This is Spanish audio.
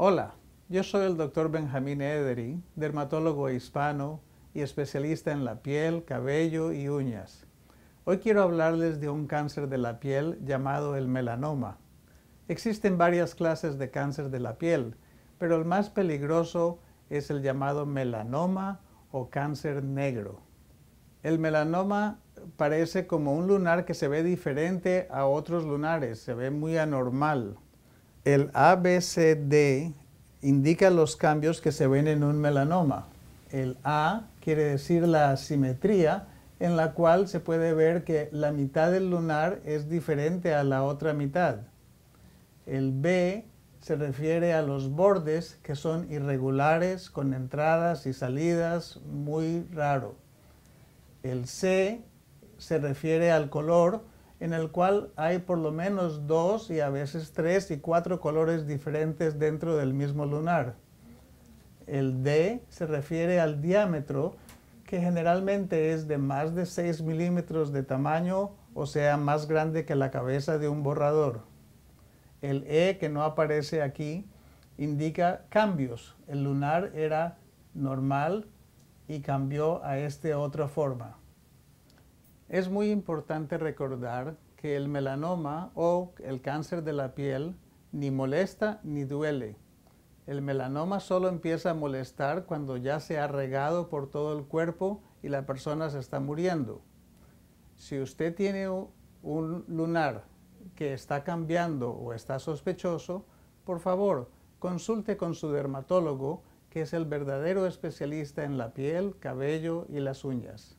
Hola, yo soy el doctor Benjamín Edery, dermatólogo hispano y especialista en la piel, cabello y uñas. Hoy quiero hablarles de un cáncer de la piel llamado el melanoma. Existen varias clases de cáncer de la piel, pero el más peligroso es el llamado melanoma o cáncer negro. El melanoma parece como un lunar que se ve diferente a otros lunares, se ve muy anormal. El ABCD indica los cambios que se ven en un melanoma. El A quiere decir la simetría, en la cual se puede ver que la mitad del lunar es diferente a la otra mitad. El B se refiere a los bordes que son irregulares, con entradas y salidas, muy raro. El C se refiere al color en el cual hay por lo menos dos y a veces tres y cuatro colores diferentes dentro del mismo lunar. El D se refiere al diámetro, que generalmente es de más de 6 milímetros de tamaño, o sea, más grande que la cabeza de un borrador. El E, que no aparece aquí, indica cambios. El lunar era normal y cambió a esta otra forma. Es muy importante recordar que el melanoma o el cáncer de la piel ni molesta ni duele. El melanoma solo empieza a molestar cuando ya se ha regado por todo el cuerpo y la persona se está muriendo. Si usted tiene un lunar que está cambiando o está sospechoso, por favor, consulte con su dermatólogo, que es el verdadero especialista en la piel, cabello y las uñas.